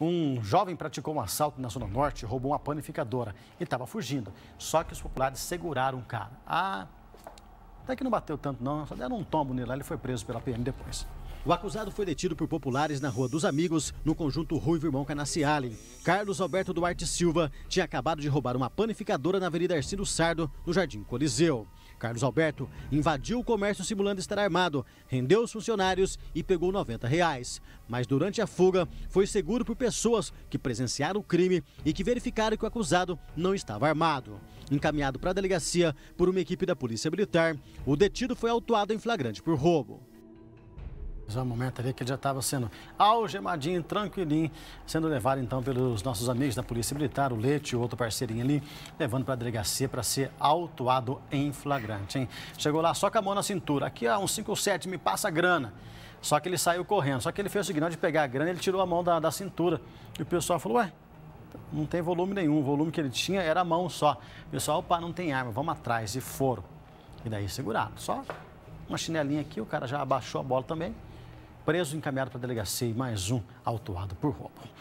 Um jovem praticou um assalto na Zona Norte, roubou uma panificadora e estava fugindo. Só que os populares seguraram o cara. Ah, até que não bateu tanto não, só deram um tombo nele lá, ele foi preso pela PM depois. O acusado foi detido por populares na Rua dos Amigos, no conjunto Ruivo Irmão Canaciale. Carlos Alberto Duarte Silva tinha acabado de roubar uma panificadora na Avenida Arcino Sardo, no Jardim Coliseu. Carlos Alberto invadiu o comércio simulando estar armado, rendeu os funcionários e pegou 90 reais. Mas durante a fuga, foi seguro por pessoas que presenciaram o crime e que verificaram que o acusado não estava armado. Encaminhado para a delegacia por uma equipe da Polícia Militar, o detido foi autuado em flagrante por roubo. Já um momento ali que ele já estava sendo algemadinho, tranquilinho, sendo levado então pelos nossos amigos da Polícia Militar, o Leite e outro parceirinho ali, levando para a delegacia para ser autuado em flagrante, hein? Chegou lá só com a mão na cintura, aqui ó, um 57, me passa a grana. Só que ele saiu correndo, só que ele fez o sinal de pegar a grana, ele tirou a mão da, da cintura. E o pessoal falou, ué, não tem volume nenhum, o volume que ele tinha era a mão só. O pessoal, opa, não tem arma, vamos atrás, e foram. E daí seguraram, só uma chinelinha aqui, o cara já abaixou a bola também, preso encaminhado para a delegacia e mais um autuado por roubo.